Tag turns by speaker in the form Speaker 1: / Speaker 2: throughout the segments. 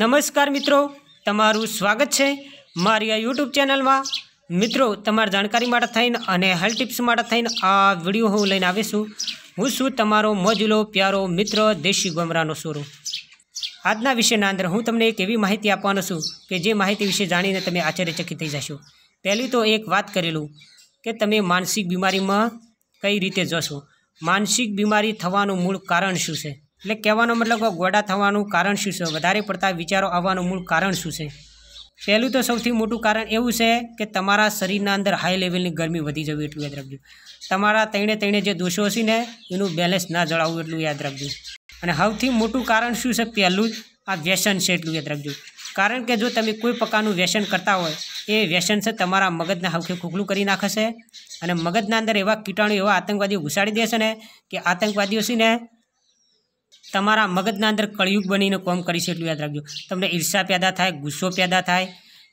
Speaker 1: નમસ્કાર મિત્રો તમારું સ્વાગત છે મારી આ યુટ્યુબ ચેનલમાં મિત્રો તમારી જાણકારી માટે થઈને અને હેલ્થ ટિપ્સ માટે થઈને આ વિડીયો હું લઈને આવીશું હું છું તમારો મોજુલો પ્યારો મિત્ર દેશી ગમરાનો સોરો આજના વિષયના અંદર હું તમને એક એવી માહિતી આપવાનો છું કે જે માહિતી વિશે જાણીને તમે આશ્ચર્યચકિત થઈ જશો પહેલી તો એક વાત કરેલું કે તમે માનસિક બીમારીમાં કઈ રીતે જશો માનસિક બીમારી થવાનું મૂળ કારણ શું છે એટલે કહેવાનો મતલબ ગોડા થવાનું કારણ શું છે વધારે પડતા વિચારો આવવાનું મૂળ કારણ શું છે પહેલું તો સૌથી મોટું કારણ એવું છે કે તમારા શરીરના અંદર હાઈ લેવલની ગરમી વધી જવી એટલું યાદ રાખજો તમારા તૈણે તૈણે જે દોષો હશે ને એનું બેલેન્સ ના જળાવવું એટલું યાદ રાખજો અને સૌથી મોટું કારણ શું છે પહેલું જ આ વ્યસન છે એટલું યાદ રાખજો કારણ કે જો તમે કોઈ પ્રકારનું વ્યસન કરતા હોય એ વ્યસન છે તમારા મગજના હાવખે ખોખલું કરી નાખશે અને મગજના અંદર એવા કીટાણુ એવા આતંકવાદીઓ ઘુસાડી દેશે ને કે આતંકવાદીઓ છે ને તમારા મગજના અંદર કળિયુગ બનીને કામ કરી છે એટલું યાદ રાખજો તમને ઈર્ષ્યા પેદા થાય ગુસ્સો પેદા થાય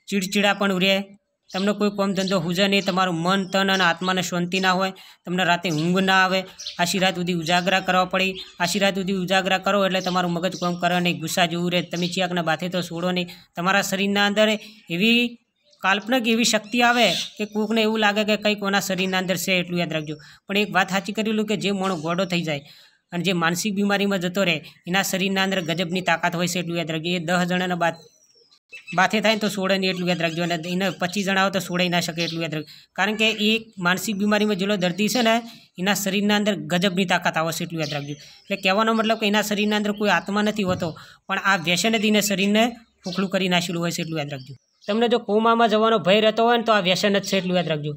Speaker 1: ચીડચિડા પણ ઉરે તમને કોઈ કામ ધંધો સુજે નહીં તમારું મન તન અને આત્માને શાંતિ ના હોય તમને રાતે ઊંઘ ના આવે આખી રાત સુધી ઉજાગરા કરવા પડી આખી રાત સુધી ઉજાગરા કરો એટલે તમારું મગજ કોમ કરાને ગુસ્સા જેવું રહે તમે ચિહકના બાથે તો છોડો નહીં તમારા શરીરના અંદર એવી કાલ્પનિક એવી શક્તિ આવે કે કોકને એવું લાગે કે કઈ કોના શરીરના અંદર છે એટલું યાદ રાખજો પણ એક વાત હાચી કરેલું કે જે મણો ગોડો થઈ જાય અને જે માનસિક બીમારીમાં જતો રહે એના શરીરના અંદર ગજબની તાકાત હોય છે એટલું યાદ રાખજો એ 10 જણાના બાથી થાય તો 16 એટલું યાદ રાખજો અને એને 25 જણા હોય તો છોડી ના શકે એટલું યાદ રાખજો કારણ કે એક માનસિક બીમારીમાં જેલો દર્દી છે ને એના શરીરના અંદર ગજબની તાકાત આવો છે એટલું યાદ રાખજો એટલે કહેવાનો મતલબ કે એના શરીરના અંદર કોઈ આત્મા નથી હોતો પણ આ વ્યસનથીને શરીરને ફૂકલું કરી નાછેલું હોય છે એટલું યાદ રાખજો તમને જો કોમામાં જવાનો ભય રહેતો હોય ને તો આ વ્યસન જ છે એટલું યાદ રાખજો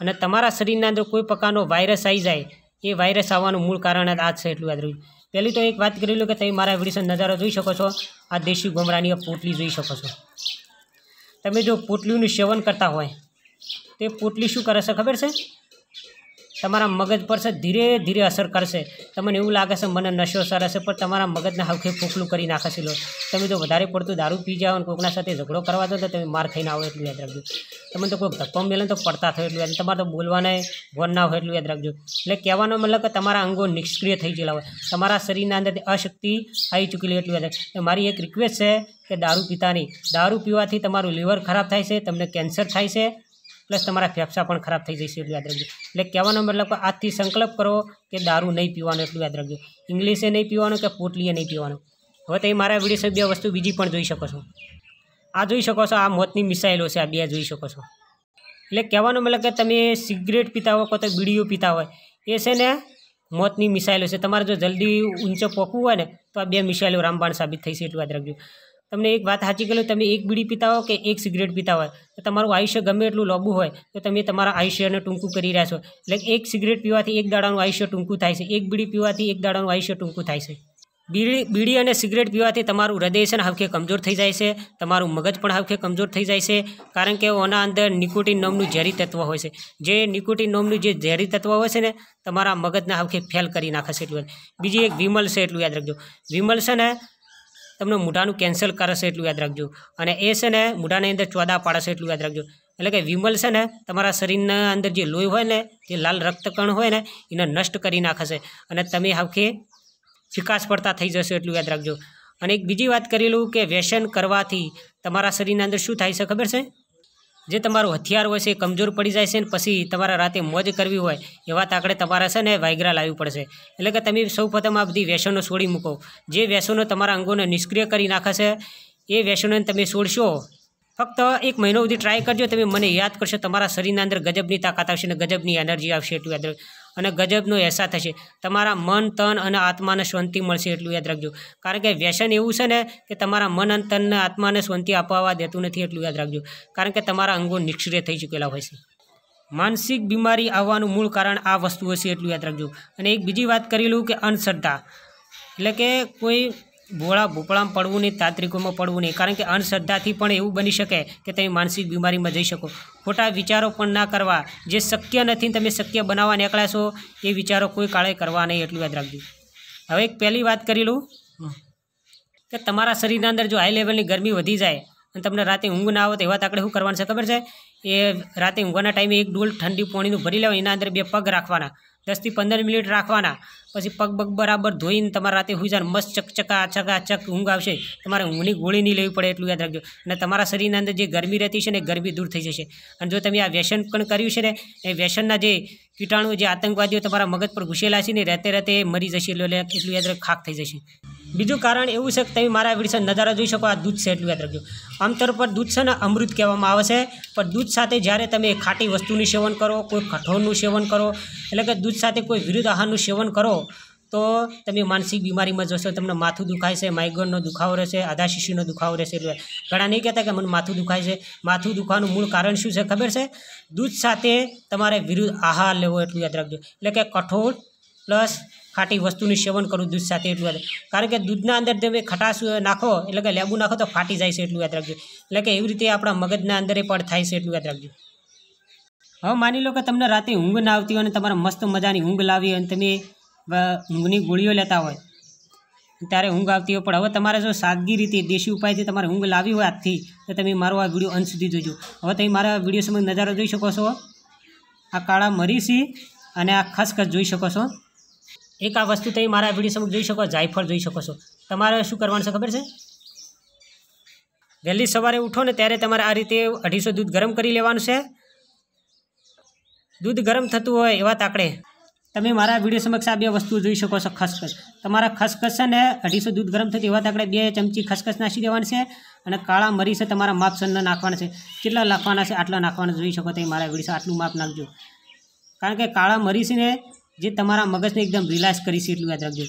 Speaker 1: અને તમારા શરીરના અંદર કોઈ પક્કાનો વાયરસ આવી જાય એ વાયરસ આવવાનું મૂળ કારણ આ છે એટલું યાદ રહ્યું પહેલી તો એક વાત કરી લો કે તમે મારા વિડીયો નજારો જોઈ શકો છો આ દેશી ગમરાની પોટલી જોઈ શકો છો તમે જો પોટલીનું સેવન કરતા હોય તે પોટલી શું કરે છે ખબર છે તમારા મગજ પર છે ધીરે ધીરે અસર કરશે તમને એવું લાગે છે મને નશોસારા છે પણ તમારું મગજ નાવખે ફૂકલું કરી નાખશે લો તમે તો વધારે પડતું દારૂ પી જાવ અને કોકના સાથે ઝઘડો કરવા જતો તો તમે માર ખાઈને આવો એટલું યાદ રાખજો તમને તો કોઈ ધક્કો મળે તો પડતા થાએ એટલું એમ તમાર તો બોલવાને બોન ના હોય એટલું યાદ રાખજો એટલે કહેવાનો મતલબ કે તમારા અંગો નિષ્ક્રિય થઈ જેલા હોય તમારા શરીરના અંદર અશક્તિ આવી ચૂકીલી એટલું યાદ રહે મારી એક रिक्वेस्ट છે કે દારૂ પીતાની દારૂ પીવાથી તમારું liver ખરાબ થાય છે તમને કેન્સર થાય છે પ્લસ તમારા ફેફસા પણ ખરાબ થઈ જશે એટલું યાદ રાખજો એટલે કહેવાનો મતલબ કે આજથી સંકલ્પ કરો કે દારૂ નહીં પીવાનું એટલું યાદ રાખજો ઇંગ્લિશે નહીં પીવાનું કે પોટલીએ નહીં પીવાનું હવે તમે મારા વિડીયો બે વસ્તુ બીજી પણ જોઈ શકો છો આ જોઈ શકો છો આ મોતની મિસાઇલો છે આ બે જોઈ શકો છો એટલે કહેવાનું મતલબ કે તમે સિગરેટ પીતા હોય કાં તો બીડીઓ પીતા હોય એ છે ને મોતની મિસાઇલો છે તમારે જો જલ્દી ઊંચે પોકવું હોય ને તો આ બે મિસાઇલો રામબાણ સાબિત થઈ છે એટલું યાદ રાખજો તમને એક વાત હાચી કેલો તમે એક બીડી પીતા હો કે એક સિગરેટ પીતા હો તમારું આયુષ્ય ગમે એટલું લંબુ હોય તો તમે તમારું આયુષ્યને ટૂંકું કરી રહ્યા છો એટલે એક સિગરેટ પીવાથી એક દાડાનું આયુષ્ય ટૂંકું થાય છે એક બીડી પીવાથી એક દાડાનું આયુષ્ય ટૂંકું થાય છે બીડી બીડી અને સિગરેટ પીવાથી તમારું હૃદય અને હાવખે કમજોર થઈ જાય છે તમારું મગજ પણ હાવખે કમજોર થઈ જાય છે કારણ કે એના અંદર никоટિન નામનું ઝેરી તત્વ હોય છે જે никоટિન નામનું જે ઝેરી તત્વ હોય છે ને તમારા મગજને હાવખે ફેલ કરી નાખે છે એટલે બીજી એક વિમલ છે એટલું યાદ રાખજો વિમલ છેને તમને મૂઠાનું કેન્સલ કર હશે એટલું યાદ રાખજો અને એ છેને મૂઠાને અંદર 14 પારસ એટલું યાદ રાખજો એટલે કે વિમલ છેને તમારા શરીના અંદર જે લોહી હોય ને તે લાલ રક્તકણ હોય ને એને નષ્ટ કરી નાખશે અને તમે હવે કે શિકાસ પડતા થઈ જશો એટલું યાદ રાખજો અને એક બીજી વાત કરી લઉં કે વેશન કરવાથી તમારા શરીના અંદર શું થાય છે ખબર છે જે તમારો હથિયાર હોય છે કમજોર પડી જાય છે ને પછી તમારે રાતે મોજ કરવી હોય એવા તાકડે તમારે છે ને વાઇગ્રા લાવવું પડશે એટલે કે તમે સૌ પ્રથમ આ બધી વેશનો છોડી મૂકો જે વેશનો તમારા અંગોને નિષ્ક્રિય કરી નાખ છે એ વેશનોને તમે છોડશો ફક્ત 1 મહિનો સુધી ટ્રાય કરજો તમે મને યાદ કરશો તમારા શરીના અંદર ગજબની તાકાત આવશે ને ગજબની એનર્જી આવશે તો યાદ અને ગજબ નું એહસા થશે તમારું મન તન અને આત્માને શાંતિ મળશે એટલું યાદ રાખજો કારણ કે વ્યસન એવું છે ને કે તમારું મન અંતન આત્માને શાંતિ અપાવવા દેતું નથી એટલું યાદ રાખજો કારણ કે તમારું અંગો નિષ્ક્રિય થઈ જુકેલા હોય છે માનસિક બીમારી આવવાનું મૂળ કારણ આ વસ્તુ છે એટલું યાદ રાખજો અને એક બીજી વાત કરી લઉં કે અનશ્રદ્ધા એટલે કે કોઈ બોળા ભૂપલામ પડવું ને તાતરીકોમાં પડવું ને કારણ કે અશ્રદ્ધાથી પણ એવું બની શકે કે તે માનસિક બીમારીમાં જઈ શકો મોટા વિચારો પણ ના કરવા જે શક્ય નથી તમે શક્ય બનાવવા નીકળા છો એ વિચારો કોઈ કાલે કરવા નહીં આટલી યાદ રાખજો હવે એક પહેલી વાત કરી લઉં કે તમારા શરીરના અંદર જો હાઈ લેવલની ગરમી વધી જાય અને તમને રાતે ઊંઘ ન આવો તો એવા તાકડે શું કરવાનું છે ખબર છે એ રાતે ઊંઘના ટાઈમે એક ડોલ ઠંડી પાણીનું ભરી લેવો એના અંદર બે પગ રાખવાના જસ્તી 15 મિલીટ રાખવાના પછી પગ બગ બરાબર ધોઈને તમારે રાતે સુજાર મસ્ત ચકચકા ચગા ચક ઊંગાશે તમારે ઊની ગોળી ની લેવી પડે એટલું યાદ રાખજો અને તમારા શરીના અંદર જે ગરમી રહેતી છે ને એ ગરમી દૂર થઈ જશે અને જો તમે આ વેશણકણ કર્યું છે ને એ વેશણના જે કીટાણું જે આતંકવાદીઓ તમારા મગજ પર ઘુસેલા છે ને રહેતે રહેતે એ મરી જશે એટલે એટલું યાદ રાખ ખાક થઈ જશે બીજુ કારણ એવું છે કે તમી મારા વિષણ નધારા જોઈ શકો આ દૂધ સાથે યાદ રાખજો અંતર પર દૂધ છે ને અમૃત કેવામાં આવે છે પણ દૂધ સાથે જ્યારે તમે ખાટી વસ્તુનું સેવન કરો કોઈ કઠોળનું સેવન કરો એટલે કે દૂધ સાથે કોઈ વિરુદ્ધ આહારનું સેવન કરો તો તમને માનસિક બીમારીમાં જોશો તમને માથું દુખાય છે માઈગનનો દુખાવો રહે છે આધા શીશીનો દુખાવો રહે છે કળા નહી કહેતા કે મને માથું દુખાય છે માથું દુખાવાનું મૂળ કારણ શું છે ખબર છે દૂધ સાથે તમારે વિરુદ્ધ આહાર લેવો એટલું યાદ રાખજો એટલે કે કઠોળ પ્લસ ખાટી વસ્તુનું સેવન કરું દૂધ સાથે એટલું યાદ કારણ કે દૂધના અંદર તમે ખટાશ નાખો એટલે કે લેબુ નાખો તો ફાટી જાય છે એટલું યાદ રાખજો એટલે કે એવી રીતે આપણા મગજના અંદર પણ થાય છે એટલું યાદ રાખજો હવે માની લો કે તમને રાતે ઊંઘ ના આવતી હોય અને તમારે મસ્ત મજાની ઊંઘ લાવી અને તમે ઊંઘની ગોળીઓ લેતા હોય ત્યારે ઊંઘ આવતી હોય પણ હવે તમારે જો સાદગી રીતે દેશી ઉપાયથી તમારે ઊંઘ લાવી હોય આજથી તો તમે મારો આ વિડીયો અંત સુધી જોજો હવે તમે મારા વિડીયો સમય નજારો જોઈ શકો છો આ કાળા મરીસી અને આ ખસખસ જોઈ શકો છો એક આ વસ્તુ તમે મારા વિડીયો સમય જોઈ શકો જાયફળ જોઈ શકો છો તમારે શું કરવાનું છે ખબર છે વહેલી સવારે ઉઠો ને ત્યારે તમારે આ રીતે અઢીસો દૂધ ગરમ કરી લેવાનું છે દૂધ ગરમ થતું હોય એવા તાકડે તમે મારા વિડીયો સમક્ષ આ બે વસ્તુ જોઈ શકો છો ખસખસ તમારા ખસખસ છે ને અઢીસો દૂધ ગરમ થતી એવા તાકડે બે ચમચી ખસખસ નાખી દેવાની છે અને કાળા મરી છે તમારા માપસંદના નાખવાના છે કેટલા નાખવાના છે આટલા નાખવાના જોઈ શકો તમે મારા વિડીયો આટલું માપ નાખજો કારણ કે કાળા મરી છે ને જે તમારું મગજને એકદમ રિલેક્સ કરી છે એટલું યાદ રાખજો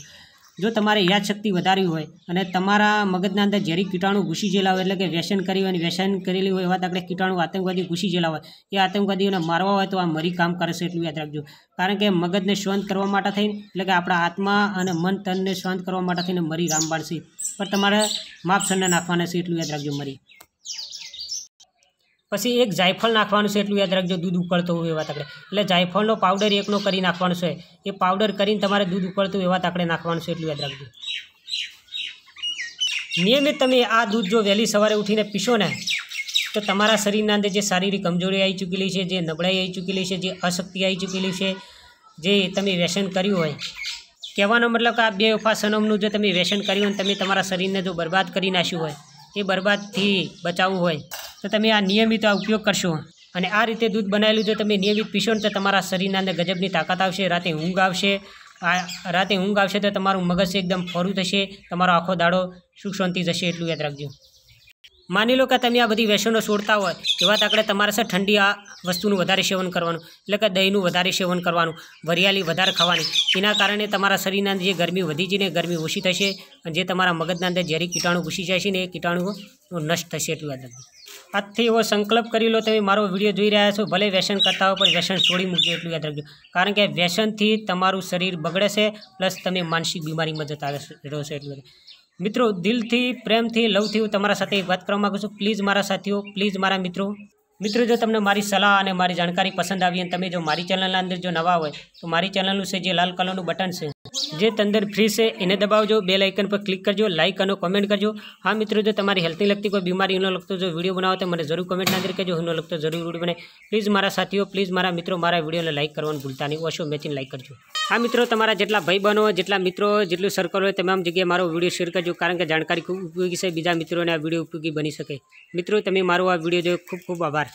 Speaker 1: જો તમારા યાદ શક્તિ વધારી હોય અને તમારા મગજના અંદર જેરી કીટાણું ઘૂસી જલાવ એટલે કે વ્યસન કરીવાની વ્યસન કરેલી હોય એવા તકડે કીટાણું આતંકવાદી ઘૂસી જલાવ એ આતંકવાદીઓને મારવા હોય તો આ મરી કામ કરશે એટલું યાદ રાખજો કારણ કે મગજને સ્વંત કરવા માટે થઈ એટલે કે આપડા આત્મા અને મન તન ને સ્વંત કરવા માટે થઈને મરી રામબાણ છે પણ તમારા માખ સન્ના નાખવા ના છે એટલું યાદ રાખજો મરી પછી એક જાયફળ નાખવાનું છે એટલું યાદ રાખજો દૂધ ઉકળતું હોય એવા તાકડે એટલે જાયફળનો પાવડર એકનો કરી નાખવાનો છે એ પાવડર કરીને તમારે દૂધ ઉકળતું એવા તાકડે નાખવાનું છે એટલું યાદ રાખજો નિયમિત તમે આ દૂધ જો વહેલી સવારે ઉઠીને પીશો ને તો તમારા શરીરના અંદર જે શારીરિક કમજોરી આવી ચૂકેલી છે જે નબળાઈ આવી ચૂકેલી છે જે અશક્તિ આવી ચૂકેલી છે જે તમે વ્યસન કર્યું હોય કહેવાનો મતલબ કે આ બે ઉપાસનોનું જો તમે વ્યસન કર્યું હોય તમે તમારા શરીરને જો બરબાદ કરી નાખ્યું હોય એ બરબાદ થી બચાવ હોય તો તમે આ નિયમિત આ ઉપયોગ કરશો અને આ રીતે દૂધ બનાવેલું જો તમે નિયમિત પીશો તો તમારા શરીના અંદર ગજબની તાકાત આવશે રાતે ઊંગ આવશે આ રાતે ઊંગ આવશે તો તમારું મગજ છે એકદમ ફરું થશે તમારો આખો દાડો સુક્ષાંતી જશે એટલું યાદ રાખજો માનિલો કે તમે આ બધી વ્યસનો છોડતા હોય એવા તકે તમારે છે ઠંડી આ વસ્તુનું વધારે સેવન કરવાનું એટલે કે દહીંનું વધારે સેવન કરવાનું વરિયાળી વધારે ખાવાની જેના કારણે તમારા શરીનાની જે ગરમી વધી જિને ગરમી ઓછી થશે અને જે તમારા મગજના અંદર જેરી કીટાણુ ખુશી છે એ કીટાણુઓ નષ્ટ થશે તુઆ જલ્દી આજથી એવો સંકલ્પ કરી લો તમે મારો વિડિયો જોઈ રહ્યા છો ભલે વ્યસન કરતા હોય પણ વ્યસન છોડી મૂકજો એટલું યાદ રાખજો કારણ કે વ્યસનથી તમારું શરીર બગડે છે પ્લસ તમને માનસિક બીમારીમાં ધત આવે છે એટલા માટે મિત્રો દિલથી પ્રેમથી લવથી હું તમારા સાથે વાત કરવા માગું છું પ્લીઝ મારા સાથીઓ પ્લીઝ મારા મિત્રો મિત્રો જો તમને મારી સલાહ અને મારી જાણકારી પસંદ આવી અને તમે જો મારી ચેનલના અંદર જો નવા હોય તો મારી ચેનલનું છે જે લાલ કલરનું બટન છે જે તંદન ફ્રી સે ઇને દબાવજો બેલ આઇકન પર ક્લિક કરજો લાઈક કરો કમેન્ટ કરજો હા મિત્રો જો તમારી હેલ્થ ની લાગતી કોઈ બીમારીનો લાગતો જો વિડિયો બનાવતો મને જરૂર કમેન્ટ ના કરજો હનો લાગતો જરૂર રૂડી બને પ્લીઝ મારા સાથીઓ પ્લીઝ મારા મિત્રો મારા વિડિયોને લાઈક કરવાનું ભૂલતા નહી ઓસો મેથી લાઈક કરજો હા મિત્રો તમારા જેટલા ભાઈ બનો જેટલા મિત્રો જેટલું સર્કલ હોય તમામ જગ્યાએ મારો વિડિયો શેર કરજો કારણ કે જાણકારી ઉપયોગી સે બીજા મિત્રોને આ વિડિયો ઉપયોગી બની શકે મિત્રો તમે મારું આ વિડિયો જો ખૂબ ખૂબ આભાર